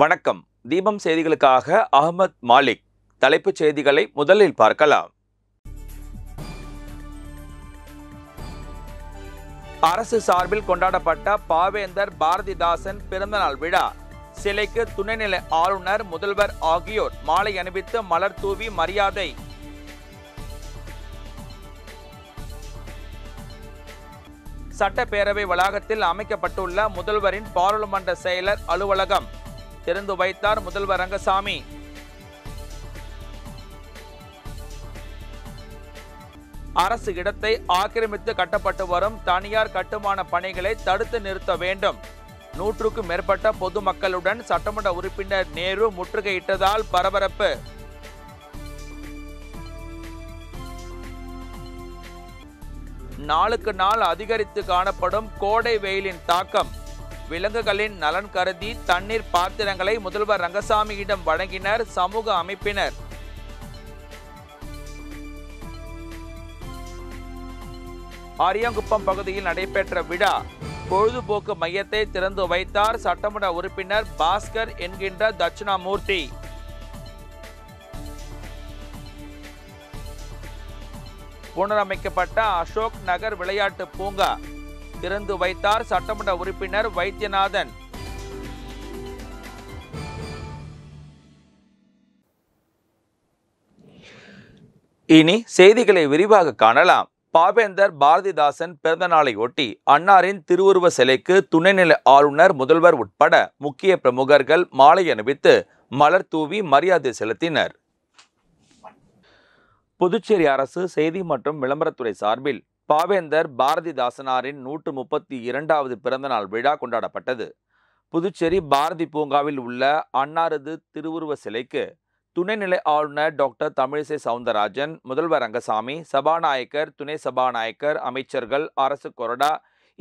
வணக்கம் தீபம் செய்திகளுக்காக அகமத் மாலிக் தலைப்புச் செய்திகளை முதலில் பார்க்கலாம் அரசு சார்பில் கொண்டாடப்பட்ட பாவேந்தர் பாரதிதாசன் பிறந்தநாள் விழா சிலைக்கு துணைநிலை ஆளுநர் முதல்வர் ஆகியோர் மாலை அணிவித்து மலர் தூவி மரியாதை சட்டப்பேரவை வளாகத்தில் அமைக்கப்பட்டுள்ள முதல்வரின் பாராளுமன்ற செயலர் அலுவலகம் திறந்து வைத்தார் முதல்வர் ரங்கசாமி அரசு இடத்தை ஆக்கிரமித்து கட்டப்பட்டு வரும் தனியார் கட்டுமான பணிகளை தடுத்து நிறுத்த வேண்டும் நூற்றுக்கும் மேற்பட்ட பொதுமக்களுடன் சட்டமன்ற உறுப்பினர் நேரு முற்றுகையிட்டதால் பரபரப்பு நாளுக்கு நாள் அதிகரித்து காணப்படும் கோடை வெயிலின் தாக்கம் விலங்குகளின் நலன் கருதி தண்ணீர் பாத்திரங்களை முதல்வர் ரங்கசாமியிடம் வழங்கினர் சமூக அமைப்பினர் ஆரியாங்குப்பம் பகுதியில் நடைபெற்ற விழா பொழுதுபோக்கு மையத்தை திறந்து வைத்தார் சட்டமன்ற உறுப்பினர் பாஸ்கர் என்கின்ற தட்சிணாமூர்த்தி புனரமைக்கப்பட்ட அசோக் நகர் விளையாட்டு பூங்கா திறந்து வைத்தார் சட்டமன்ற உறுப்பினர் வைத்தியநாதன் இனி செய்திகளை விரிவாக காணலாம் பாவேந்தர் பாரதிதாசன் பிறந்த நாளையொட்டி அன்னாரின் திருவுருவ சிலைக்கு துணைநிலை ஆளுநர் முதல்வர் உட்பட முக்கிய பிரமுகர்கள் மாலை அணிவித்து மலர் தூவி மரியாதை செலுத்தினர் புதுச்சேரி அரசு செய்தி மற்றும் விளம்பரத்துறை சார்பில் பாவேந்தர் பாரதிதாசனாரின் நூற்று முப்பத்தி இரண்டாவது பிறந்தநாள் விழா கொண்டாடப்பட்டது புதுச்சேரி பாரதி பூங்காவில் உள்ள அன்னாரது திருவுருவ சிலைக்கு துணைநிலை ஆளுநர் டாக்டர் தமிழிசை சவுந்தரராஜன் முதல்வர் ரங்கசாமி சபாநாயகர் துணை சபாநாயகர் அமைச்சர்கள் அரசு கொறடா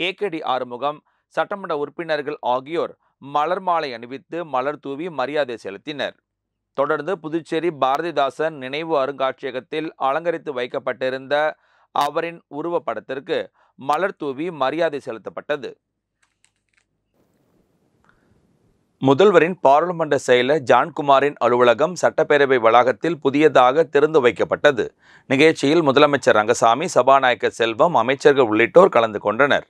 ஏகேடி ஆறுமுகம் சட்டமன்ற உறுப்பினர்கள் ஆகியோர் மலர் மாலை அணிவித்து மலர் தூவி மரியாதை செலுத்தினர் தொடர்ந்து புதுச்சேரி பாரதிதாசன் நினைவு அருங்காட்சியகத்தில் அலங்கரித்து வைக்கப்பட்டிருந்த அவரின் உருவப்படத்திற்கு மலர் தூவி மரியாதை செலுத்தப்பட்டது முதல்வரின் பாராளுமன்ற செயலர் ஜான்குமாரின் அலுவலகம் சட்டப்பேரவை வளாகத்தில் புதியதாக திறந்து வைக்கப்பட்டது நிகழ்ச்சியில் முதலமைச்சர் ரங்கசாமி சபாநாயகர் செல்வம் அமைச்சர்கள் உள்ளிட்டோர் கலந்து கொண்டனர்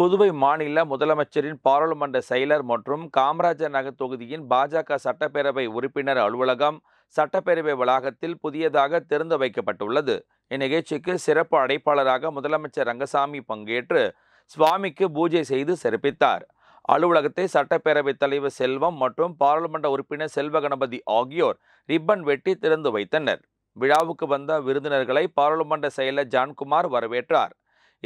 புதுவை மாநில முதலமைச்சரின் பாராளுமன்ற செயலர் மற்றும் காமராஜர் நகர் தொகுதியின் பாஜக சட்டப்பேரவை உறுப்பினர் அலுவலகம் சட்டப்பேரவை வளாகத்தில் புதியதாக திறந்து வைக்கப்பட்டுள்ளது இந்நிகழ்ச்சிக்கு சிறப்பு அடைப்பாளராக முதலமைச்சர் ரங்கசாமி பங்கேற்று சுவாமிக்கு பூஜை செய்து சிறப்பித்தார் அலுவலகத்தை சட்டப்பேரவை தலைவர் செல்வம் மற்றும் பாராளுமன்ற உறுப்பினர் செல்வ கணபதி ஆகியோர் ரிப்பன் வெட்டி திறந்து வைத்தனர் விழாவுக்கு வந்த விருந்தினர்களை பாராளுமன்ற செயலர் ஜான்குமார் வரவேற்றார்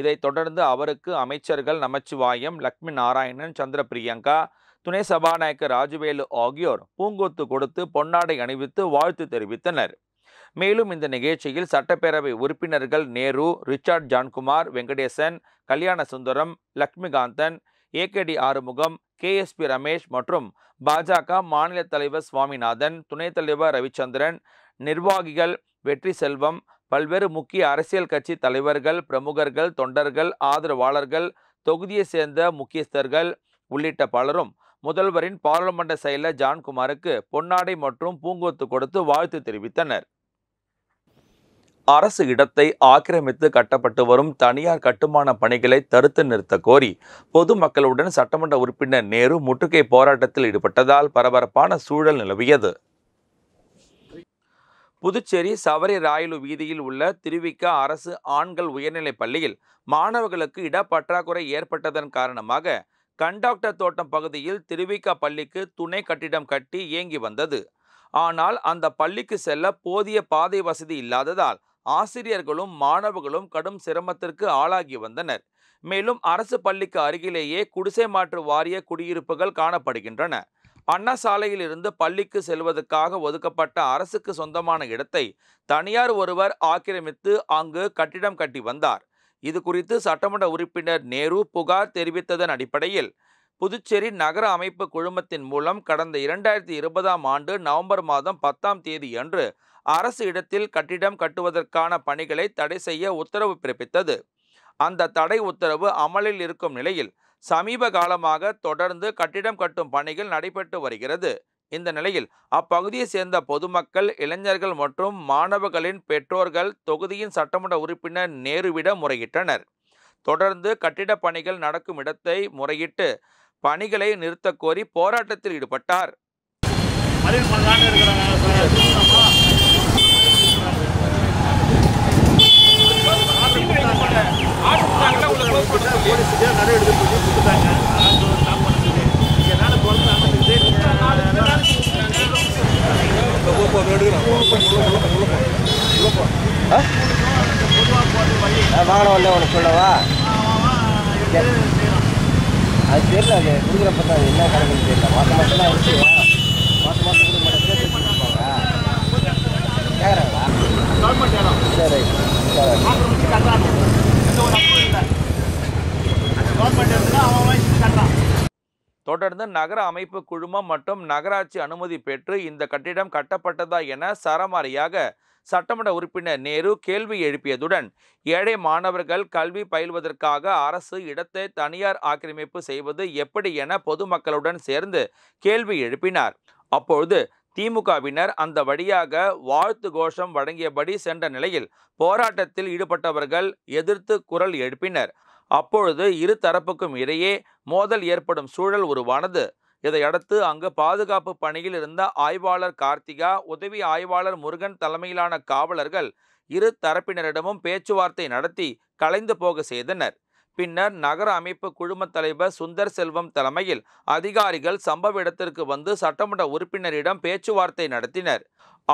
இதைத் தொடர்ந்து அவருக்கு அமைச்சர்கள் நமச்சிவாயம் லக்ஷ்மி நாராயணன் சந்திர பிரியங்கா துணை சபாநாயகர் ராஜுவேலு ஆகியோர் பூங்கொத்து கொடுத்து பொன்னாடை அணிவித்து வாழ்த்து தெரிவித்தனர் மேலும் இந்த நிகழ்ச்சியில் சட்டப்பேரவை உறுப்பினர்கள் Nehru Richard Johnkumar Venkatesan Kalyana Sundaram Lakshmikanthan AKD Arumugam K S P Ramesh மற்றும் பாஜக மாநில தலைவர் சுவாமிநாதன் துணைத் தலைவர் ரவிச்சந்திரன் நிர்வாகிகள் வெற்றி செல்வம் பல்வேறு முக்கிய அரசியல் கட்சி தலைவர்கள் பிரமுகர்கள் தொண்டர்கள் ஆதரவாளர்கள் தொகுதியை சேர்ந்த முக்கியஸ்தர்கள் உள்ளிட்ட பலரும் முதல்வரின் பாராளுமன்ற செயலர் ஜான்குமாருக்கு பொன்னாடை மற்றும் பூங்கொத்து கொடுத்து வாழ்த்து தெரிவித்தனர் அரசு இடத்தை ஆக்கிரமித்து கட்டப்பட்டு வரும் தனியார் கட்டுமான பணிகளை தடுத்து நிறுத்த கோரி பொதுமக்களுடன் சட்டமன்ற உறுப்பினர் நேரு முற்றுகை போராட்டத்தில் ஈடுபட்டதால் பரபரப்பான சூழல் நிலவியது புதுச்சேரி சவரி ராயலு வீதியில் உள்ள திருவிக்க அரசு ஆண்கள் உயர்நிலைப் பள்ளியில் மாணவர்களுக்கு இடப்பற்றாக்குறை ஏற்பட்டதன் காரணமாக கண்டாக்டர் தோட்டம் பகுதியில் திருவிக்க பள்ளிக்கு துணை கட்டிடம் கட்டி இயங்கி வந்தது ஆனால் அந்த பள்ளிக்கு செல்ல போதிய பாதை வசதி இல்லாததால் ஆசிரியர்களும் மாணவர்களும் கடும் சிரமத்திற்கு ஆளாகி வந்தனர் மேலும் அரசு பள்ளிக்கு அருகிலேயே குடிசை மாற்று வாரிய குடியிருப்புகள் காணப்படுகின்றன அண்ணா இருந்து பள்ளிக்கு செல்வதற்காக ஒதுக்கப்பட்ட அரசுக்கு சொந்தமான இடத்தை தனியார் ஒருவர் ஆக்கிரமித்து அங்கு கட்டிடம் கட்டி வந்தார் இது குறித்து சட்டமன்ற உறுப்பினர் நேரு புகார் தெரிவித்ததன் அடிப்படையில் புதுச்சேரி நகர அமைப்பு குழுமத்தின் மூலம் கடந்த இரண்டாயிரத்தி இருபதாம் ஆண்டு நவம்பர் மாதம் பத்தாம் தேதி அன்று அரசு இடத்தில் கட்டிடம் கட்டுவதற்கான பணிகளை தடை செய்ய உத்தரவு பிறப்பித்தது அந்த தடை உத்தரவு அமலில் இருக்கும் நிலையில் சமீப காலமாக தொடர்ந்து கட்டிடம் கட்டும் பணிகள் நடைபெற்று வருகிறது இந்த நிலையில் அப்பகுதியை சேர்ந்த பொதுமக்கள் இளைஞர்கள் மற்றும் மாணவர்களின் பெற்றோர்கள் தொகுதியின் சட்டமன்ற உறுப்பினர் நேருவிடம் முறையிட்டனர் தொடர்ந்து கட்டிடப் பணிகள் நடக்கும் இடத்தை முறையிட்டு பணிகளை நிறுத்தக்கோரி போராட்டத்தில் ஈடுபட்டார் வாங்கின உடனே உனக்கு சொல்லவா அது தெரியல அது கொடுக்குறப்ப தான் என்ன கணக்குன்னு தெரியல மாதம் மாதம் தான் வச்சு மாதம் மாதம் கொடுக்க மாட்டேன் கேட்குறாங்களா சரி சரி தொடர்ந்து நகர அமைப்பு குழுமம் மற்றும் நகராட்சி அனுமதி பெற்று இந்த கட்டிடம் கட்டப்பட்டதா என சரமாரியாக சட்டமன்ற உறுப்பினர் நேரு கேள்வி எழுப்பியதுடன் ஏழை மாணவர்கள் கல்வி பயில்வதற்காக அரசு இடத்தை தனியார் ஆக்கிரமிப்பு செய்வது எப்படி என பொதுமக்களுடன் சேர்ந்து கேள்வி எழுப்பினார் அப்பொழுது திமுகவினர் அந்த வழியாக வாழ்த்து கோஷம் வழங்கியபடி சென்ற நிலையில் போராட்டத்தில் ஈடுபட்டவர்கள் எதிர்த்து குரல் எழுப்பினர் அப்பொழுது இரு தரப்புக்கும் இடையே மோதல் ஏற்படும் சூழல் உருவானது இதையடுத்து அங்கு பாதுகாப்பு பணியில் இருந்த ஆய்வாளர் கார்த்திகா உதவி ஆய்வாளர் முருகன் தலைமையிலான காவலர்கள் இரு தரப்பினரிடமும் பேச்சுவார்த்தை நடத்தி கலைந்து போக செய்தனர் பின்னர் நகர அமைப்பு குழும தலைவர் சுந்தர் செல்வம் தலைமையில் அதிகாரிகள் சம்பவ இடத்திற்கு வந்து சட்டமன்ற உறுப்பினரிடம் பேச்சுவார்த்தை நடத்தினர்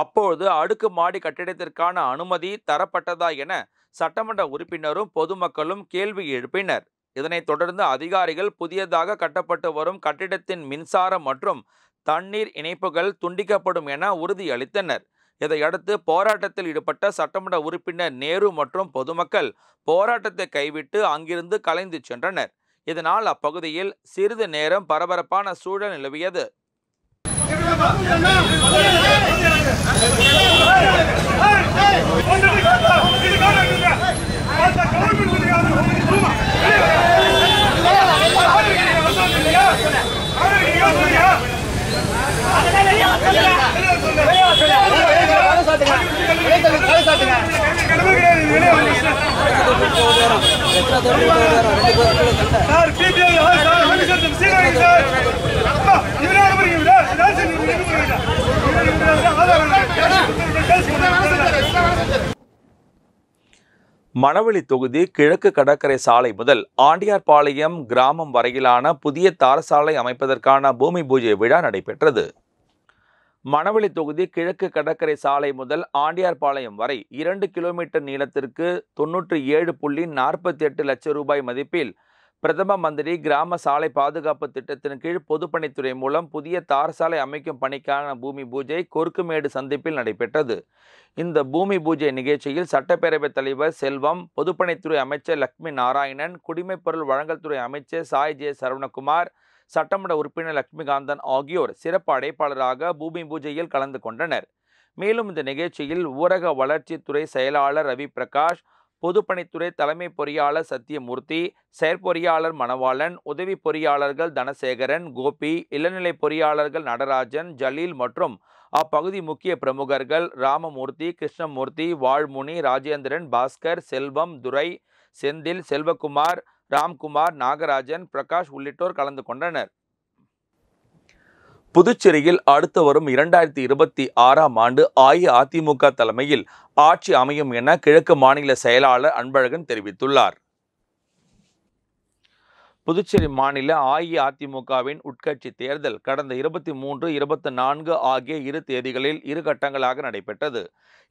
அப்போது அடுக்கு மாடி கட்டிடத்திற்கான அனுமதி தரப்பட்டதா என சட்டமன்ற உறுப்பினரும் பொதுமக்களும் கேள்வி எழுப்பினர் இதனைத் தொடர்ந்து அதிகாரிகள் புதியதாக கட்டப்பட்டு வரும் கட்டிடத்தின் மின்சாரம் மற்றும் தண்ணீர் இணைப்புகள் துண்டிக்கப்படும் என உறுதியளித்தனர் இதையடுத்து போராட்டத்தில் ஈடுபட்ட சட்டமன்ற உறுப்பினர் நேரு மற்றும் பொதுமக்கள் போராட்டத்தை கைவிட்டு அங்கிருந்து கலைந்து சென்றனர் இதனால் அப்பகுதியில் சிறிது நேரம் பரபரப்பான சூழல் நிலவியது மணவெளி தொகுதி கிழக்கு கடற்கரை சாலை முதல் ஆண்டியார்பாளையம் கிராமம் வரையிலான புதிய தார சாலை அமைப்பதற்கான பூமி பூஜை விழா நடைபெற்றது மணவெளி தொகுதி கிழக்கு கடற்கரை சாலை முதல் ஆண்டியார்பாளையம் வரை இரண்டு கிலோமீட்டர் நீளத்திற்கு தொன்னூற்றி ஏழு புள்ளி நாற்பத்தி எட்டு லட்சம் ரூபாய் மதிப்பில் பிரதம மந்திரி கிராம சாலை பாதுகாப்பு திட்டத்தின் கீழ் பொதுப்பணித்துறை மூலம் புதிய தார் சாலை அமைக்கும் பணிக்கான பூமி பூஜை கொருக்குமேடு சந்திப்பில் நடைபெற்றது இந்த பூமி பூஜை நிகழ்ச்சியில் சட்டப்பேரவைத் தலைவர் செல்வம் பொதுப்பணித்துறை அமைச்சர் லக்ஷ்மி நாராயணன் குடிமைப்பொருள் வழங்கல்துறை அமைச்சர் சாய் ஜே சரவணகுமார் சட்டமன்ற உறுப்பினர் லட்சுமிகாந்தன் ஆகியோர் சிறப்பு அடைப்பாளராக பூமி பூஜையில் கலந்து கொண்டனர் மேலும் இந்த நிகழ்ச்சியில் ஊரக வளர்ச்சித்துறை செயலாளர் ரவி பிரகாஷ் பொதுப்பணித்துறை தலைமை பொறியாளர் சத்தியமூர்த்தி செயற்பொறியாளர் மணவாளன் உதவி பொறியாளர்கள் தனசேகரன் கோபி இளநிலை பொறியாளர்கள் நடராஜன் ஜலீல் மற்றும் அப்பகுதி முக்கிய பிரமுகர்கள் ராமமூர்த்தி கிருஷ்ணமூர்த்தி வாழ்முனி ராஜேந்திரன் பாஸ்கர் செல்வம் துரை செந்தில் செல்வகுமார் ராம்குமார் நாகராஜன் பிரகாஷ் உள்ளிட்டோர் கலந்து கொண்டனர் புதுச்சேரியில் அடுத்து வரும் இரண்டாயிரத்தி இருபத்தி ஆறாம் ஆண்டு அஇஅதிமுக தலைமையில் ஆட்சி அமையும் என கிழக்கு மாநில செயலாளர் அன்பழகன் தெரிவித்துள்ளார் புதுச்சேரி மாநில அஇஅதிமுகவின் உட்கட்சி தேர்தல் கடந்த இருபத்தி மூன்று இருபத்தி நான்கு ஆகிய இரு தேதிகளில் இரு கட்டங்களாக நடைபெற்றது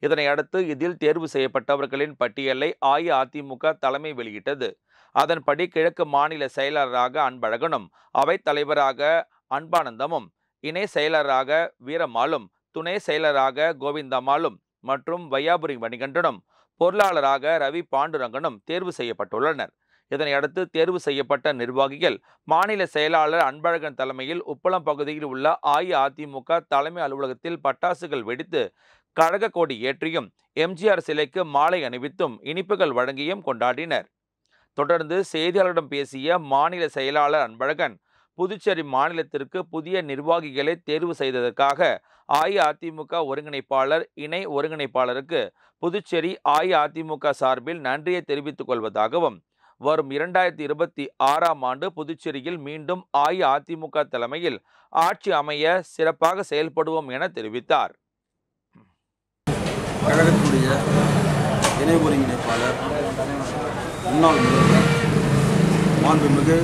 இதனையடுத்து இதில் தேர்வு செய்யப்பட்டவர்களின் பட்டியலை அஇஅதிமுக தலைமை வெளியிட்டது அதன்படி கிழக்கு மாநில செயலாளராக அன்பழகனும் அவைத் தலைவராக அன்பானந்தமும் இணை செயலராக வீரமாலும் துணை செயலராக கோவிந்தமாலும் மற்றும் வையாபுரி மணிகண்டனும் பொருளாளராக ரவி பாண்டுரங்கனும் தேர்வு செய்யப்பட்டுள்ளனர் இதனையடுத்து தேர்வு செய்யப்பட்ட நிர்வாகிகள் மாநில செயலாளர் அன்பழகன் தலைமையில் உப்பளம் பகுதியில் உள்ள அஇஅதிமுக தலைமை அலுவலகத்தில் பட்டாசுகள் வெடித்து கழக கோடி ஏற்றியும் எம்ஜிஆர் சிலைக்கு மாலை அணிவித்தும் இனிப்புகள் வழங்கியும் கொண்டாடினர் தொடர்ந்து செய்தியாளர்களிடம் பேசிய மாநில செயலாளர் அன்பழகன் புதுச்சேரி மாநிலத்திற்கு புதிய நிர்வாகிகளை தேர்வு செய்ததற்காக அஇஅதிமுக ஒருங்கிணைப்பாளர் இணை ஒருங்கிணைப்பாளருக்கு புதுச்சேரி அஇஅதிமுக சார்பில் நன்றியை தெரிவித்துக் கொள்வதாகவும் வரும் இரண்டாயிரத்தி இருபத்தி ஆறாம் ஆண்டு புதுச்சேரியில் மீண்டும் அஇஅதிமுக தலைமையில் ஆட்சி அமைய சிறப்பாக செயல்படுவோம் என தெரிவித்தார் கழகத்தினுடைய இணை ஒருங்கிணைப்பாளர் முன்னாள் முதல்வர் மாண்புமிகு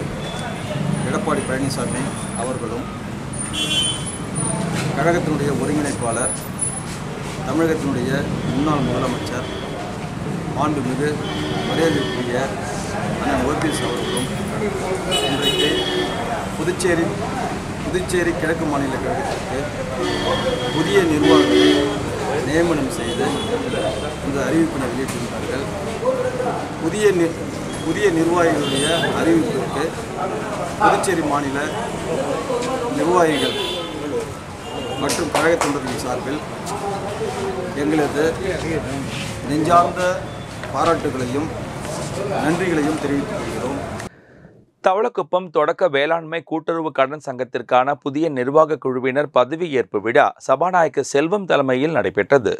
எடப்பாடி பழனிசாமி அவர்களும் கழகத்தினுடைய ஒருங்கிணைப்பாளர் தமிழகத்தினுடைய முன்னாள் முதலமைச்சர் மாண்புமிகு மரியாதைக்குரிய அண்ணன் ஓபிஎஸ் அவர்களும் இன்றைக்கு புதுச்சேரி புதுச்சேரி கிழக்கு மாநில கழகத்திற்கு புதிய நிர்வாகத்தை நியமனம் செய்து இந்த அறிவிப்பினை வெளியிட்டிருந்தார்கள் புதிய புதிய நிர்வாகிகளுடைய அறிவிப்பிற்கு புதுச்சேரி மாநில நிர்வாகிகள் மற்றும் கழக தொண்டர்கள் சார்பில் எங்களது நெஞ்சார்ந்த பாராட்டுகளையும் நன்றிகளையும் தெரிவித்துக் கொள்கிறோம் தவளக்குப்பம் தொடக்க வேளாண்மை கூட்டுறவு கடன் சங்கத்திற்கான புதிய நிர்வாக குழுவினர் பதவியேற்பு விழா சபாநாயகர் செல்வம் தலைமையில் நடைபெற்றது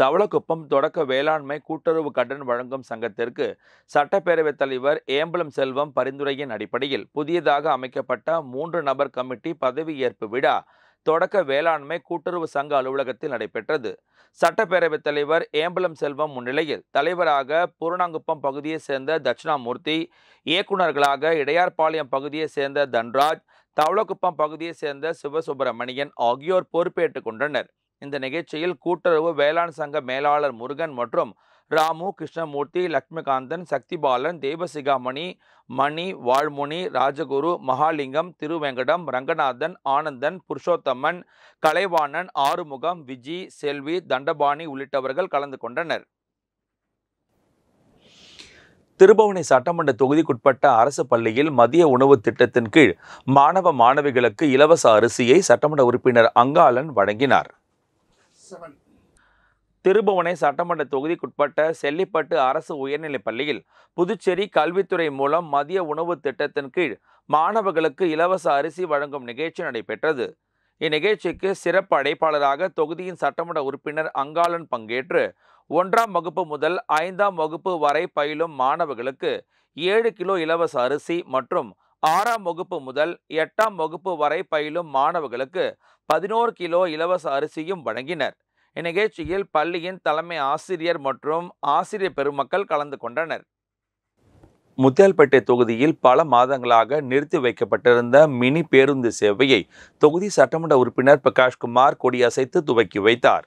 தவளக்குப்பம் தொடக்க வேளாண்மை கூட்டுறவு கடன் வழங்கும் சங்கத்திற்கு சட்டப்பேரவைத் தலைவர் ஏம்பலம் செல்வம் பரிந்துரையின் அடிப்படையில் புதியதாக அமைக்கப்பட்ட மூன்று நபர் கமிட்டி பதவியேற்பு விழா தொடக்க வேளாண்மை கூட்டுறவு சங்க அலுவலகத்தில் நடைபெற்றது சட்டப்பேரவைத் தலைவர் ஏம்பலம் செல்வம் முன்னிலையில் தலைவராக பூரணாங்குப்பம் பகுதியைச் சேர்ந்த தட்சிணாமூர்த்தி இயக்குநர்களாக இடையார்பாளையம் பகுதியைச் சேர்ந்த தன்ராஜ் தவளக்குப்பம் பகுதியைச் சேர்ந்த சிவசுப்பிரமணியன் ஆகியோர் பொறுப்பேற்றுக் கொண்டனர் இந்த நிகழ்ச்சியில் கூட்டுறவு வேளாண் சங்க மேலாளர் முருகன் மற்றும் ராமு கிருஷ்ணமூர்த்தி லக்ஷ்மிகாந்தன் சக்திபாலன் தேவசிகாமணி மணி வாழ்முனி ராஜகுரு மகாலிங்கம் திருவெங்கடம் ரங்கநாதன் ஆனந்தன் புருஷோத்தமன் கலைவாணன் ஆறுமுகம் விஜி செல்வி தண்டபாணி உள்ளிட்டவர்கள் கலந்து கொண்டனர் திருபுவனை சட்டமன்ற தொகுதிக்குட்பட்ட அரசு பள்ளியில் மதிய உணவு திட்டத்தின் கீழ் மாணவ மாணவிகளுக்கு இலவச அரிசியை சட்டமன்ற உறுப்பினர் அங்காளன் வழங்கினார் திருபுவனை சட்டமன்ற தொகுதிக்குட்பட்ட செல்லிப்பட்டு அரசு உயர்நிலைப் பள்ளியில் புதுச்சேரி கல்வித்துறை மூலம் மதிய உணவு திட்டத்தின் கீழ் மாணவர்களுக்கு இலவச அரிசி வழங்கும் நிகழ்ச்சி நடைபெற்றது இந்நிகழ்ச்சிக்கு சிறப்பு அடைப்பாளராக தொகுதியின் சட்டமன்ற உறுப்பினர் அங்காளன் பங்கேற்று ஒன்றாம் வகுப்பு முதல் ஐந்தாம் வகுப்பு வரை பயிலும் மாணவர்களுக்கு ஏழு கிலோ இலவச அரிசி மற்றும் ஆறாம் வகுப்பு முதல் எட்டாம் வகுப்பு வரை பயிலும் மாணவர்களுக்கு பதினோரு கிலோ இலவச அரிசியும் வழங்கினர் இந்நிகழ்ச்சியில் பள்ளியின் தலைமை ஆசிரியர் மற்றும் ஆசிரியர் பெருமக்கள் கலந்து கொண்டனர் முத்தியால்பேட்டை தொகுதியில் பல மாதங்களாக நிறுத்தி வைக்கப்பட்டிருந்த மினி பேருந்து சேவையை தொகுதி சட்டமன்ற உறுப்பினர் பிரகாஷ்குமார் கொடியசைத்து துவக்கி வைத்தார்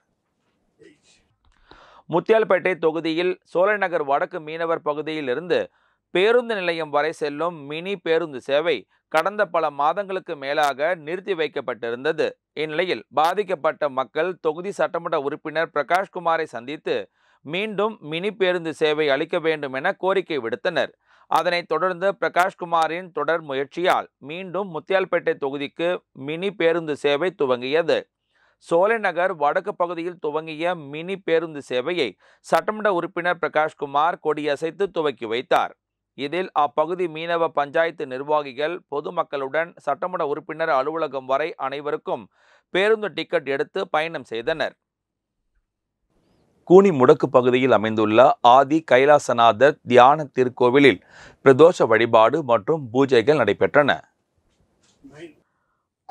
முத்தியால்பேட்டை தொகுதியில் சோழநகர் வடக்கு மீனவர் பகுதியிலிருந்து பேருந்து நிலையம் வரை செல்லும் மினி பேருந்து சேவை கடந்த பல மாதங்களுக்கு மேலாக நிறுத்தி வைக்கப்பட்டிருந்தது இந்நிலையில் பாதிக்கப்பட்ட மக்கள் தொகுதி சட்டமன்ற உறுப்பினர் பிரகாஷ்குமாரை சந்தித்து மீண்டும் மினி பேருந்து சேவை அளிக்க வேண்டும் என கோரிக்கை விடுத்தனர் அதனைத் தொடர்ந்து பிரகாஷ்குமாரின் தொடர் முயற்சியால் மீண்டும் முத்தியால்பேட்டை தொகுதிக்கு மினி பேருந்து சேவை துவங்கியது சோலைநகர் வடக்கு பகுதியில் துவங்கிய மினி பேருந்து சேவையை சட்டமன்ற உறுப்பினர் பிரகாஷ்குமார் கொடியசைத்து துவக்கி வைத்தார் இதில் அப்பகுதி மீனவ பஞ்சாயத்து நிர்வாகிகள் பொதுமக்களுடன் சட்டமன்ற உறுப்பினர் அலுவலகம் வரை அனைவருக்கும் பேருந்து டிக்கெட் எடுத்து பயணம் செய்தனர் கூனி முடக்கு பகுதியில் அமைந்துள்ள ஆதி கைலாசநாதர் தியான திருக்கோவிலில் பிரதோஷ வழிபாடு மற்றும் பூஜைகள் நடைபெற்றன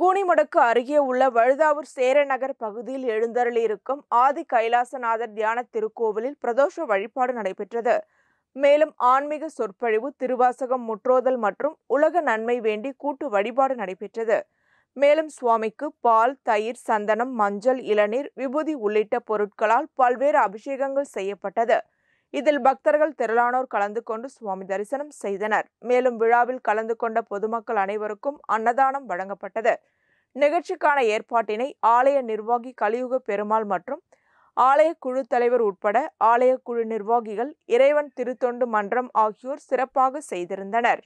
கூனிமுடக்கு அருகே உள்ள வழுதாவூர் சேரநகர் பகுதியில் எழுந்தருளியிருக்கும் ஆதி கைலாசநாதர் தியான திருக்கோவிலில் பிரதோஷ வழிபாடு நடைபெற்றது மேலும் ஆன்மீக சொற்பொழிவு திருவாசகம் முற்றோதல் மற்றும் உலக நன்மை வேண்டி கூட்டு வழிபாடு நடைபெற்றது மேலும் சுவாமிக்கு பால் தயிர் சந்தனம் மஞ்சள் இளநீர் விபூதி உள்ளிட்ட பொருட்களால் பல்வேறு அபிஷேகங்கள் செய்யப்பட்டது இதில் பக்தர்கள் திரளானோர் கலந்து கொண்டு சுவாமி தரிசனம் செய்தனர் மேலும் விழாவில் கலந்து கொண்ட பொதுமக்கள் அனைவருக்கும் அன்னதானம் வழங்கப்பட்டது நிகழ்ச்சிக்கான ஏற்பாட்டினை ஆலய நிர்வாகி கலியுக பெருமாள் மற்றும் ஆலய குழு தலைவர் உட்பட ஆலய குழு நிர்வாகிகள் இறைவன் திருத்தொண்டு மன்றம் ஆகியோர் சிறப்பாக செய்திருந்தனர்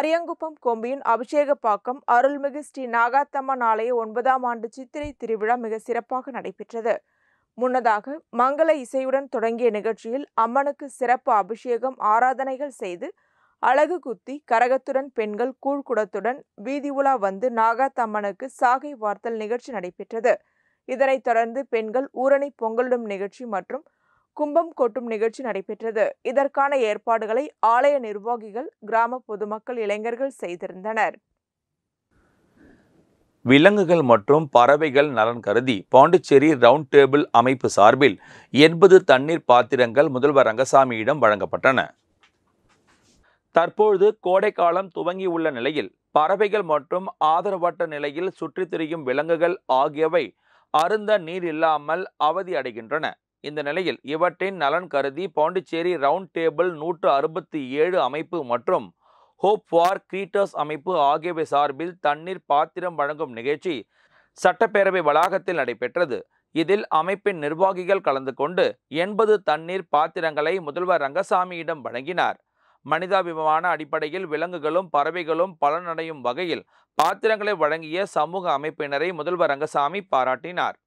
அரியாங்குப்பம் கொம்பியின் அபிஷேகப்பாக்கம் அருள்மிகு ஸ்ரீ நாகாத்தம்மன் ஆலய ஒன்பதாம் ஆண்டு சித்திரை திருவிழா மிக சிறப்பாக நடைபெற்றது முன்னதாக மங்கள இசையுடன் தொடங்கிய நிகழ்ச்சியில் அம்மனுக்கு சிறப்பு அபிஷேகம் ஆராதனைகள் செய்து அழகு குத்தி கரகத்துடன் பெண்கள் கூழ்குடத்துடன் வீதி உலா வந்து நாகாத்தம்மனுக்கு சாகை வார்த்தல் நிகழ்ச்சி நடைபெற்றது இதனைத் தொடர்ந்து பெண்கள் ஊரணி பொங்கலிடும் நிகழ்ச்சி மற்றும் கும்பம் கொட்டும் நிகழ்ச்சி நடைபெற்றது இதற்கான ஏற்பாடுகளை ஆலய நிர்வாகிகள் கிராம பொதுமக்கள் இளைஞர்கள் செய்திருந்தனர் விலங்குகள் மற்றும் பறவைகள் நலன் கருதி பாண்டிச்சேரி ரவுண்ட் டேபிள் அமைப்பு சார்பில் எண்பது தண்ணீர் பாத்திரங்கள் முதல்வர் ரங்கசாமியிடம் வழங்கப்பட்டன தற்பொழுது கோடைக்காலம் துவங்கியுள்ள நிலையில் பறவைகள் மற்றும் ஆதரவற்ற நிலையில் சுற்றித் திரியும் விலங்குகள் ஆகியவை அருந்த நீர் இல்லாமல் அவதி அடைகின்றன இந்த நிலையில் இவற்றின் நலன் கருதி பாண்டிச்சேரி ரவுண்ட் டேபிள் நூற்று அறுபத்தி ஏழு அமைப்பு மற்றும் ஹோப் ஃபார் கிரீட்டர்ஸ் அமைப்பு ஆகியவை சார்பில் தண்ணீர் பாத்திரம் வழங்கும் நிகழ்ச்சி சட்டப்பேரவை வளாகத்தில் நடைபெற்றது இதில் அமைப்பின் நிர்வாகிகள் கலந்து கொண்டு எண்பது தண்ணீர் பாத்திரங்களை முதல்வர் ரங்கசாமியிடம் வழங்கினார் மனிதாபிமான அடிப்படையில் விலங்குகளும் பறவைகளும் பலனடையும் வகையில் பாத்திரங்களை வழங்கிய சமூக அமைப்பினரை முதல்வர் ரங்கசாமி பாராட்டினார்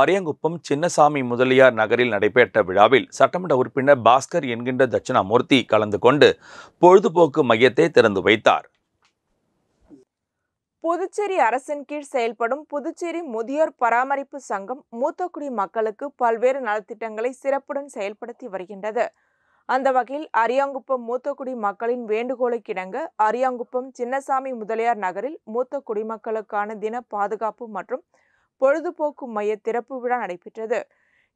அரியங்குப்பம் சின்னசாமி முதலியார் நகரில் நடைபெற்ற விழாவில் சட்டமன்ற உறுப்பினர் பாஸ்கர் என்கின்ற தட்சிணாமூர்த்தி கலந்து கொண்டு பொழுதுபோக்கு மையத்தை திறந்து வைத்தார் புதுச்சேரி அரசின் கீழ் செயல்படும் புதுச்சேரி முதியோர் பராமரிப்பு சங்கம் மூத்தக்குடி மக்களுக்கு பல்வேறு நலத்திட்டங்களை சிறப்புடன் செயல்படுத்தி வருகின்றது அந்த வகையில் அரியாங்குப்பம் மூத்தக்குடி மக்களின் வேண்டுகோளை கிடங்க அரியாங்குப்பம் சின்னசாமி முதலியார் நகரில் மூத்த குடிமக்களுக்கான தின பாதுகாப்பு மற்றும் பொழுதுபோக்கு மைய திறப்பு விழா நடைபெற்றது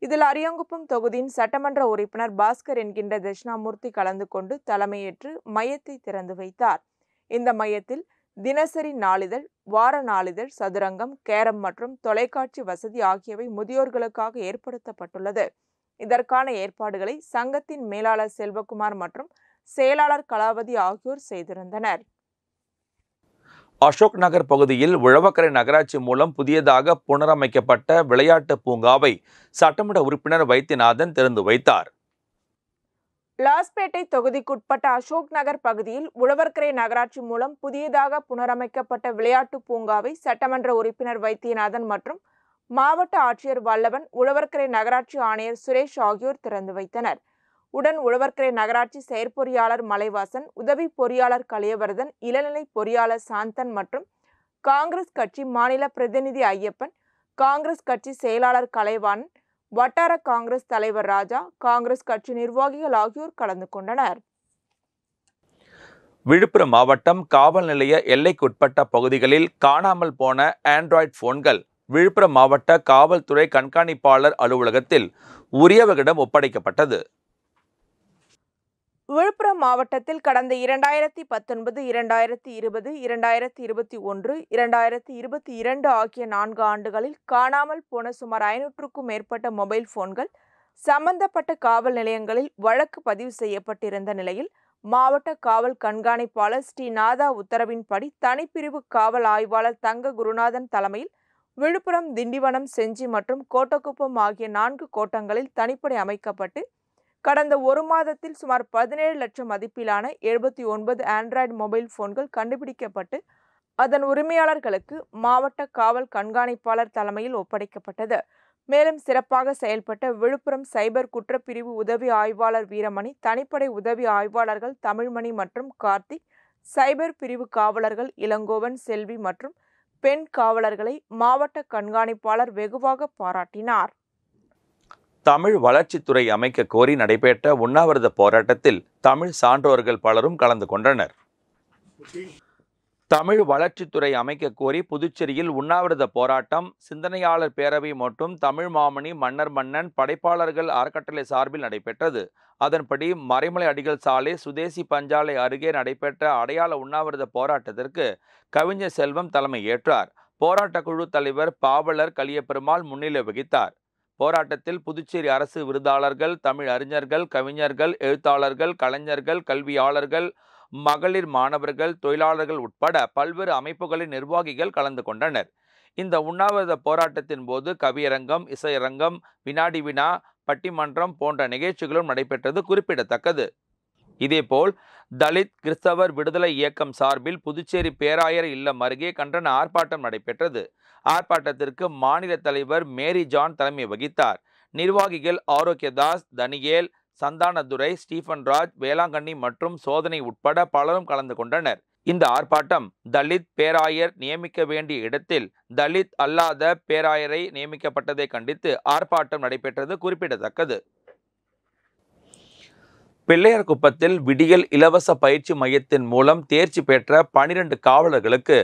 இதில் அரியாங்குப்பம் தொகுதியின் சட்டமன்ற உறுப்பினர் பாஸ்கர் என்கின்ற தட்சிணாமூர்த்தி கலந்து கொண்டு தலைமையேற்று மையத்தை திறந்து வைத்தார் இந்த மையத்தில் தினசரி நாளிதழ் வார நாளிதழ் சதுரங்கம் கேரம் மற்றும் தொலைக்காட்சி வசதி ஆகியவை முதியோர்களுக்காக ஏற்படுத்தப்பட்டுள்ளது இதற்கான ஏற்பாடுகளை சங்கத்தின் மேலாளர் செல்வகுமார் மற்றும் செயலாளர் கலாவதி ஆகியோர் செய்திருந்தனர் அசோக் நகர் பகுதியில் உழவக்கரை நகராட்சி மூலம் புதியதாக புனரமைக்கப்பட்ட விளையாட்டு பூங்காவை சட்டமன்ற உறுப்பினர் வைத்தியநாதன் திறந்து வைத்தார் லாஸ்பேட்டை தொகுதிக்குட்பட்ட அசோக் நகர் பகுதியில் உழவர்கரை நகராட்சி மூலம் புதியதாக புனரமைக்கப்பட்ட விளையாட்டு பூங்காவை சட்டமன்ற உறுப்பினர் வைத்தியநாதன் மற்றும் மாவட்ட ஆட்சியர் வல்லவன் உழவர்கரை நகராட்சி ஆணையர் சுரேஷ் ஆகியோர் திறந்து வைத்தனர் உடன் உழவர்கரை நகராட்சி செயற்பொறியாளர் மலைவாசன் உதவி பொறியாளர் கலியவர்தன் இளநிலை பொறியாளர் சாந்தன் மற்றும் காங்கிரஸ் கட்சி மாநில பிரதிநிதி ஐயப்பன் காங்கிரஸ் கட்சி செயலாளர் கலைவாணன் வட்டார காங்கிரஸ் தலைவர் ராஜா காங்கிரஸ் கட்சி நிர்வாகிகள் ஆகியோர் கலந்து கொண்டனர் விழுப்புரம் மாவட்டம் காவல் நிலைய எல்லைக்குட்பட்ட பகுதிகளில் காணாமல் போன ஆண்ட்ராய்டு போன்கள் விழுப்புரம் மாவட்ட காவல்துறை கண்காணிப்பாளர் அலுவலகத்தில் உரியவர்களிடம் ஒப்படைக்கப்பட்டது விழுப்புரம் மாவட்டத்தில் கடந்த இரண்டாயிரத்தி பத்தொன்பது இரண்டாயிரத்தி இருபது இரண்டாயிரத்தி இருபத்தி ஒன்று இரண்டாயிரத்தி இருபத்தி இரண்டு ஆகிய நான்கு ஆண்டுகளில் காணாமல் போன சுமார் ஐநூற்றுக்கும் மேற்பட்ட மொபைல் போன்கள் சம்பந்தப்பட்ட காவல் நிலையங்களில் வழக்கு பதிவு செய்யப்பட்டிருந்த நிலையில் மாவட்ட காவல் கண்காணிப்பாளர் ஸ்ரீநாதா உத்தரவின்படி தனிப்பிரிவு காவல் ஆய்வாளர் தங்க குருநாதன் தலைமையில் விழுப்புரம் திண்டிவனம் செஞ்சி மற்றும் கோட்டக்குப்பம் ஆகிய நான்கு கோட்டங்களில் தனிப்படை அமைக்கப்பட்டு கடந்த ஒரு மாதத்தில் சுமார் பதினேழு லட்சம் மதிப்பிலான எழுபத்தி ஒன்பது ஆண்ட்ராய்டு மொபைல் போன்கள் கண்டுபிடிக்கப்பட்டு அதன் உரிமையாளர்களுக்கு மாவட்ட காவல் கண்காணிப்பாளர் தலைமையில் ஒப்படைக்கப்பட்டது மேலும் சிறப்பாக செயல்பட்ட விழுப்புரம் சைபர் குற்றப்பிரிவு உதவி ஆய்வாளர் வீரமணி தனிப்படை உதவி ஆய்வாளர்கள் தமிழ்மணி மற்றும் கார்த்திக் சைபர் பிரிவு காவலர்கள் இளங்கோவன் செல்வி மற்றும் பெண் காவலர்களை மாவட்ட கண்காணிப்பாளர் வெகுவாக பாராட்டினார் தமிழ் வளர்ச்சித்துறை அமைக்க கோரி நடைபெற்ற உண்ணாவிரத போராட்டத்தில் தமிழ் சான்றோர்கள் பலரும் கலந்து கொண்டனர் தமிழ் வளர்ச்சித்துறை அமைக்க கோரி புதுச்சேரியில் உண்ணாவிரத போராட்டம் சிந்தனையாளர் பேரவை மற்றும் தமிழ் மாமணி மன்னர் மன்னன் படைப்பாளர்கள் அறக்கட்டளை சார்பில் நடைபெற்றது அதன்படி மறைமலை அடிகள் சாலை சுதேசி பஞ்சாலை அருகே நடைபெற்ற அடையாள உண்ணாவிரத போராட்டத்திற்கு கவிஞர் செல்வம் தலைமை ஏற்றார் போராட்ட குழு தலைவர் பாவலர் கலியபெருமாள் முன்னிலை வகித்தார் போராட்டத்தில் புதுச்சேரி அரசு விருதாளர்கள் தமிழ் அறிஞர்கள் கவிஞர்கள் எழுத்தாளர்கள் கலைஞர்கள் கல்வியாளர்கள் மகளிர் மாணவர்கள் தொழிலாளர்கள் உட்பட பல்வேறு அமைப்புகளின் நிர்வாகிகள் கலந்து கொண்டனர் இந்த உண்ணாவிரத போராட்டத்தின் போது கவியரங்கம் இசையரங்கம் வினாடி வினா பட்டிமன்றம் போன்ற நிகழ்ச்சிகளும் நடைபெற்றது குறிப்பிடத்தக்கது இதேபோல் தலித் கிறிஸ்தவர் விடுதலை இயக்கம் சார்பில் புதுச்சேரி பேராயர் இல்லம் அருகே கண்டன ஆர்ப்பாட்டம் நடைபெற்றது ஆர்ப்பாட்டத்திற்கு மாநில தலைவர் மேரி ஜான் தலைமை வகித்தார் நிர்வாகிகள் ஆரோக்கியதாஸ் தனியேல் சந்தானதுரை ஸ்டீஃபன் ராஜ் வேளாங்கண்ணி மற்றும் சோதனை உட்பட பலரும் கலந்து கொண்டனர் இந்த ஆர்ப்பாட்டம் தலித் பேராயர் நியமிக்க வேண்டிய இடத்தில் தலித் அல்லாத பேராயரை நியமிக்கப்பட்டதை கண்டித்து ஆர்ப்பாட்டம் நடைபெற்றது குறிப்பிடத்தக்கது பிள்ளையார்குப்பத்தில் விடியல் இலவச பயிற்சி மையத்தின் மூலம் தேர்ச்சி பெற்ற பனிரெண்டு காவலர்களுக்கு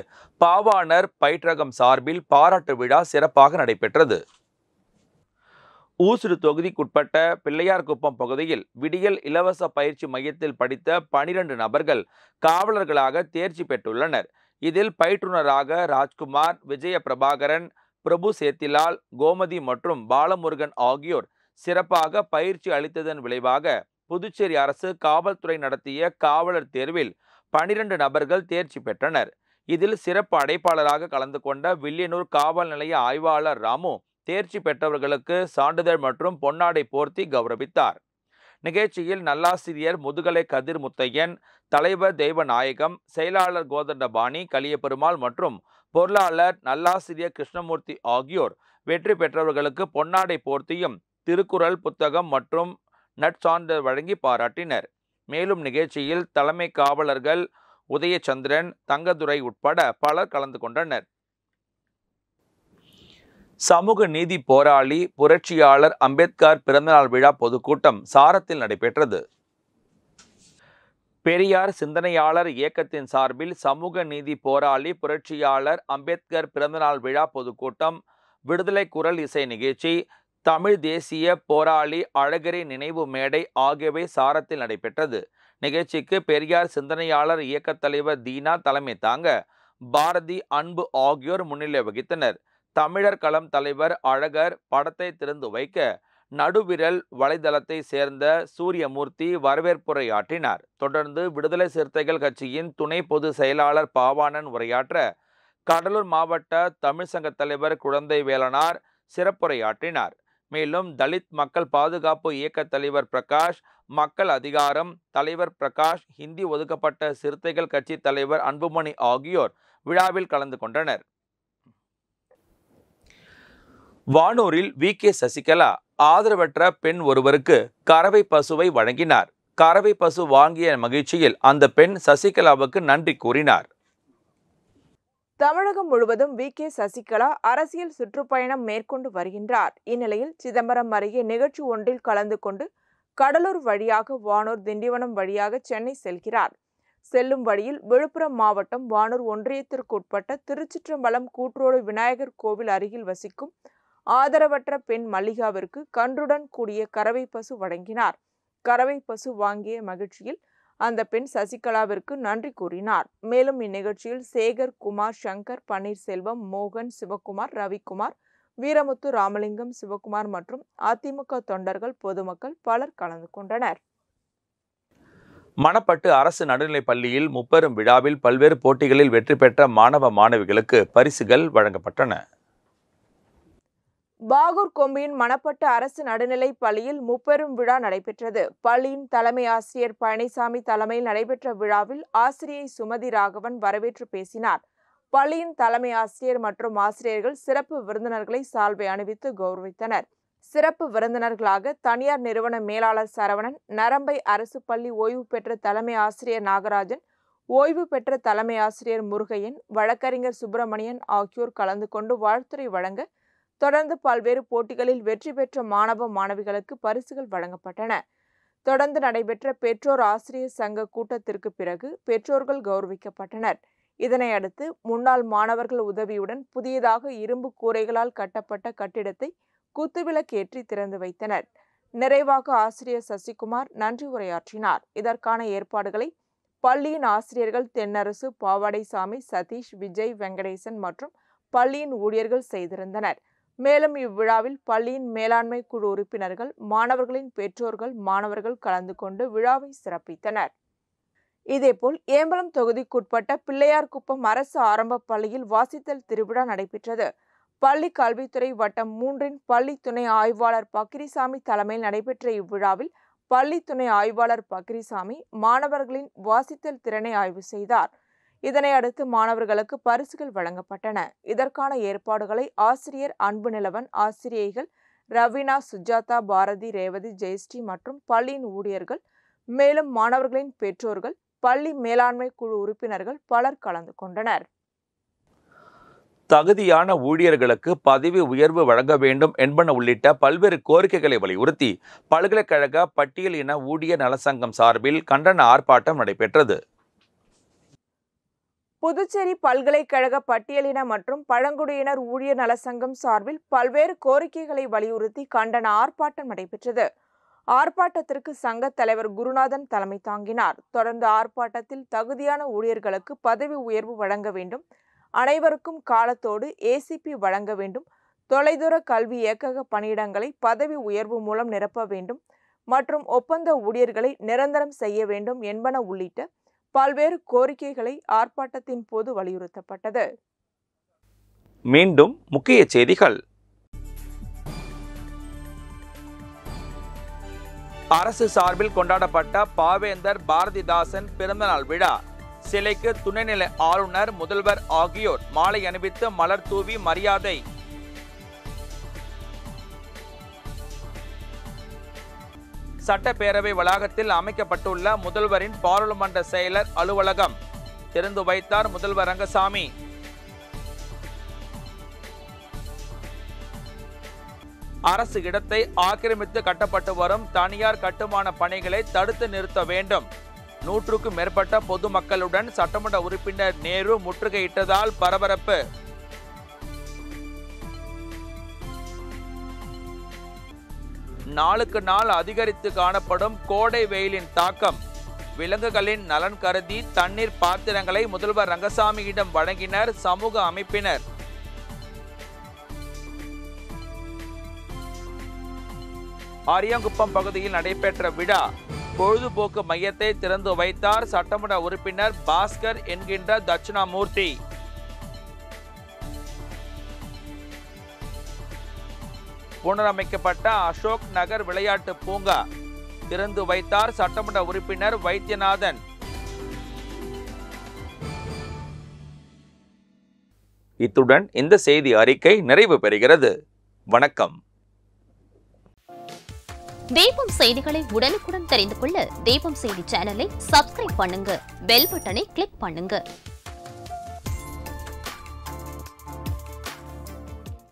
பாவாணர் பயிற்றகம் சார்பில் பாராட்டு விழா சிறப்பாக நடைபெற்றது ஊசுடு தொகுதிக்குட்பட்ட பிள்ளையார்குப்பம் பகுதியில் விடியல் இலவச பயிற்சி மையத்தில் படித்த பனிரெண்டு நபர்கள் காவலர்களாக தேர்ச்சி பெற்றுள்ளனர் இதில் பயிற்றுனராக ராஜ்குமார் விஜய பிரபாகரன் பிரபு சேத்திலால் கோமதி மற்றும் பாலமுருகன் ஆகியோர் சிறப்பாக பயிற்சி அளித்ததன் விளைவாக புதுச்சேரி அரசு காவல்துறை நடத்திய காவலர் தேர்வில் பனிரெண்டு நபர்கள் தேர்ச்சி பெற்றனர் இதில் சிறப்பு அடைப்பாளராக கலந்து கொண்ட வில்லியனூர் காவல் நிலைய ஆய்வாளர் ராமு தேர்ச்சி பெற்றவர்களுக்கு சான்றிதழ் மற்றும் பொன்னாடை போர்த்தி கௌரவித்தார் நிகழ்ச்சியில் நல்லாசிரியர் முதுகலை கதிர் முத்தையன் தலைவர் தெய்வநாயகம் செயலாளர் கோதண்டபாணி கலியபெருமாள் மற்றும் பொருளாளர் நல்லாசிரியர் கிருஷ்ணமூர்த்தி ஆகியோர் வெற்றி பெற்றவர்களுக்கு பொன்னாடை போர்த்தியும் திருக்குறள் புத்தகம் மற்றும் நட்சான்று வழங்கி பாராட்டினர் மேலும் நிகழ்ச்சியில் தலைமை காவலர்கள் உதயச்சந்திரன் தங்கதுரை உட்பட பலர் கலந்து கொண்டனர் சமூக நீதி போராளி புரட்சியாளர் அம்பேத்கர் பிறந்தநாள் விழா பொதுக்கூட்டம் சாரத்தில் நடைபெற்றது பெரியார் சிந்தனையாளர் இயக்கத்தின் சார்பில் சமூக நீதி போராளி புரட்சியாளர் அம்பேத்கர் பிறந்தநாள் விழா பொதுக்கூட்டம் விடுதலை குரல் இசை நிகழ்ச்சி தமிழ் தேசிய போராளி அழகரி நினைவு மேடை ஆகியவை சாரத்தில் நடைபெற்றது நிகழ்ச்சிக்கு பெரியார் சிந்தனையாளர் இயக்கத் தலைவர் தீனா தலைமை தாங்க பாரதி அன்பு ஆகியோர் முன்னிலை வகித்தனர் தமிழர் களம் தலைவர் அழகர் படத்தை திறந்து வைக்க நடுவிரல் வலைதளத்தை சேர்ந்த சூரியமூர்த்தி வரவேற்புரையாற்றினார் தொடர்ந்து விடுதலை சிறுத்தைகள் கட்சியின் துணை பொதுச் செயலாளர் பாவாணன் உரையாற்ற கடலூர் மாவட்ட தமிழ் தலைவர் குழந்தை வேலனார் சிறப்புரையாற்றினார் மேலும் தலித் மக்கள் பாதுகாப்பு இயக்க தலைவர் பிரகாஷ் மக்கள் அதிகாரம் தலைவர் பிரகாஷ் ஹிந்தி ஒதுக்கப்பட்ட சிறுத்தைகள் கட்சி தலைவர் அன்புமணி ஆகியோர் விழாவில் கலந்து கொண்டனர் வானூரில் வி கே சசிகலா ஆதரவற்ற பெண் ஒருவருக்கு கறவை பசுவை வழங்கினார் கறவை பசு வாங்கிய மகிழ்ச்சியில் அந்த பெண் சசிகலாவுக்கு நன்றி கூறினார் தமிழகம் முழுவதும் வி கே சசிகலா அரசியல் சுற்றுப்பயணம் மேற்கொண்டு வருகின்றார் இந்நிலையில் சிதம்பரம் அருகே நிகழ்ச்சி ஒன்றில் கலந்து கொண்டு கடலூர் வழியாக வானூர் திண்டிவனம் வழியாக சென்னை செல்கிறார் செல்லும் வழியில் விழுப்புரம் மாவட்டம் வானூர் ஒன்றியத்திற்குட்பட்ட திருச்சிற்றம்பலம் கூற்றோடு விநாயகர் கோவில் அருகில் வசிக்கும் ஆதரவற்ற பெண் மல்லிகாவிற்கு கன்றுடன் கூடிய கறவை பசு வழங்கினார் கறவை பசு வாங்கிய மகிழ்ச்சியில் அந்த பெண் சசிகலாவிற்கு நன்றி கூறினார் மேலும் இந்நிகழ்ச்சியில் சேகர் குமார் சங்கர் பன்னீர்செல்வம் மோகன் சிவகுமார் ரவிக்குமார் வீரமுத்து ராமலிங்கம் சிவகுமார் மற்றும் அதிமுக தொண்டர்கள் பொதுமக்கள் பலர் கலந்து கொண்டனர் மணப்பட்டு அரசு நடுநிலைப் பள்ளியில் முப்பெரும் விழாவில் பல்வேறு போட்டிகளில் வெற்றி பெற்ற மாணவ மாணவிகளுக்கு பரிசுகள் வழங்கப்பட்டன பாகூர் கொம்பியின் மணப்பட்டு அரசு நடுநிலைப் பள்ளியில் முப்பெரும் விழா நடைபெற்றது பள்ளியின் தலைமை ஆசிரியர் பழனிசாமி தலைமையில் நடைபெற்ற விழாவில் ஆசிரியை சுமதி ராகவன் வரவேற்று பேசினார் பள்ளியின் தலைமை ஆசிரியர் மற்றும் ஆசிரியர்கள் சிறப்பு விருந்தினர்களை சால்வை அணிவித்து கௌரவித்தனர் சிறப்பு விருந்தினர்களாக தனியார் நிறுவன மேலாளர் சரவணன் நரம்பை அரசு பள்ளி ஓய்வு பெற்ற தலைமை ஆசிரியர் நாகராஜன் ஓய்வு பெற்ற தலைமை ஆசிரியர் முருகையன் வழக்கறிஞர் சுப்பிரமணியன் ஆகியோர் கலந்து கொண்டு வாழ்த்துறை வழங்க தொடர்ந்து பல்வேறு போட்டிகளில் வெற்றி பெற்ற மாணவ மாணவிகளுக்கு பரிசுகள் வழங்கப்பட்டன தொடர்ந்து நடைபெற்ற பெற்றோர் ஆசிரியர் சங்க கூட்டத்திற்கு பிறகு பெற்றோர்கள் கௌரவிக்கப்பட்டனர் இதனையடுத்து முன்னாள் மாணவர்கள் உதவியுடன் புதியதாக இரும்பு கூரைகளால் கட்டப்பட்ட கட்டிடத்தை குத்துவிளக்கேற்றி திறந்து வைத்தனர் நிறைவாக ஆசிரியர் சசிகுமார் நன்றி உரையாற்றினார் இதற்கான ஏற்பாடுகளை பள்ளியின் ஆசிரியர்கள் தென்னரசு பாவாடைசாமி சதீஷ் விஜய் வெங்கடேசன் மற்றும் பள்ளியின் ஊழியர்கள் செய்திருந்தனர் மேலும் இவ்விழாவில் பள்ளியின் மேலாண்மை குழு உறுப்பினர்கள் மாணவர்களின் பெற்றோர்கள் மாணவர்கள் கலந்து கொண்டு விழாவை சிறப்பித்தனர் இதேபோல் ஏம்பலம் தொகுதிக்குட்பட்ட பிள்ளையார்குப்பம் அரசு ஆரம்ப பள்ளியில் வாசித்தல் திருவிழா நடைபெற்றது பள்ளி கல்வித்துறை வட்டம் மூன்றின் பள்ளி துணை ஆய்வாளர் பக்கிரிசாமி தலைமையில் நடைபெற்ற இவ்விழாவில் பள்ளி துணை ஆய்வாளர் பக்கிரிசாமி மாணவர்களின் வாசித்தல் திறனை ஆய்வு செய்தார் இதனை அடுத்து மாணவர்களுக்கு பரிசுகள் வழங்கப்பட்டன இதற்கான ஏற்பாடுகளை ஆசிரியர் அன்பு நிலவன் ஆசிரியைகள் ரவீனா சுஜாதா பாரதி ரேவதி ஜெயஸ்ரீ மற்றும் பள்ளியின் ஊழியர்கள் மேலும் மாணவர்களின் பெற்றோர்கள் பள்ளி மேலாண்மை குழு உறுப்பினர்கள் பலர் கலந்து கொண்டனர் தகுதியான ஊழியர்களுக்கு பதவி உயர்வு வழங்க வேண்டும் என்பன உள்ளிட்ட பல்வேறு கோரிக்கைகளை வலியுறுத்தி பல்கலைக்கழக பட்டியலின ஊழியர் நலசங்கம் சார்பில் கண்டன ஆர்ப்பாட்டம் நடைபெற்றது புதுச்சேரி பல்கலைக்கழக பட்டியலின மற்றும் பழங்குடியினர் ஊழியர் நல சங்கம் சார்பில் பல்வேறு கோரிக்கைகளை வலியுறுத்தி கண்டன ஆர்ப்பாட்டம் நடைபெற்றது ஆர்ப்பாட்டத்திற்கு சங்க தலைவர் குருநாதன் தலைமை தாங்கினார் தொடர்ந்து ஆர்ப்பாட்டத்தில் தகுதியான ஊழியர்களுக்கு பதவி உயர்வு வழங்க வேண்டும் அனைவருக்கும் காலத்தோடு ஏசிபி வழங்க வேண்டும் தொலைதூர கல்வி இயக்கக பணியிடங்களை பதவி உயர்வு மூலம் நிரப்ப வேண்டும் மற்றும் ஒப்பந்த ஊழியர்களை நிரந்தரம் செய்ய வேண்டும் என்பன உள்ளிட்ட பல்வேறு கோரிக்கைகளை ஆர்ப்பாட்டத்தின் போது வலியுறுத்தப்பட்டது மீண்டும் முக்கிய செய்திகள் அரசு சார்பில் கொண்டாடப்பட்ட பாவேந்தர் பாரதிதாசன் பிறந்தநாள் விழா சிலைக்கு துணைநிலை ஆளுநர் முதல்வர் ஆகியோர் மாலை அணிவித்து மலர் தூவி மரியாதை சட்டப்பேரவை வளாகத்தில் அமைக்கப்பட்டுள்ள முதல்வரின் பாராளுமன்ற செயலர் அலுவலகம் திறந்து வைத்தார் முதல்வர் ரங்கசாமி அரசு இடத்தை ஆக்கிரமித்து கட்டப்பட்டு வரும் தனியார் கட்டுமான பணிகளை தடுத்து நிறுத்த வேண்டும் நூற்றுக்கும் மேற்பட்ட பொதுமக்களுடன் சட்டமன்ற உறுப்பினர் நேரு முற்றுகையிட்டதால் பரபரப்பு நாளுக்கு நாள் அதிகரித்து காணப்படும் கோடை வெயிலின் தாக்கம் விலங்குகளின் நலன் கருதி தண்ணீர் பாத்திரங்களை முதல்வர் ரங்கசாமியிடம் வழங்கினர் சமூக அமைப்பினர் ஆரியங்குப்பம் பகுதியில் நடைபெற்ற விழா பொழுதுபோக்கு மையத்தை திறந்து வைத்தார் சட்டமன்ற உறுப்பினர் பாஸ்கர் என்கின்ற தட்சிணாமூர்த்தி புனரமைக்கப்பட்ட அசோக் நகர் விளையாட்டு பூங்கா திறந்து வைத்தார் சட்டமன்ற உறுப்பினர் வைத்தியநாதன் இத்துடன் இந்த செய்தி அறிக்கை நிறைவு பெறுகிறது வணக்கம் தீபம் செய்திகளை உடனுக்குடன் தெரிந்து கொள்ள தீபம் செய்தி சேனலை சப்ஸ்கிரைப் பண்ணுங்க பெல் பட்டனை கிளிக் பண்ணுங்க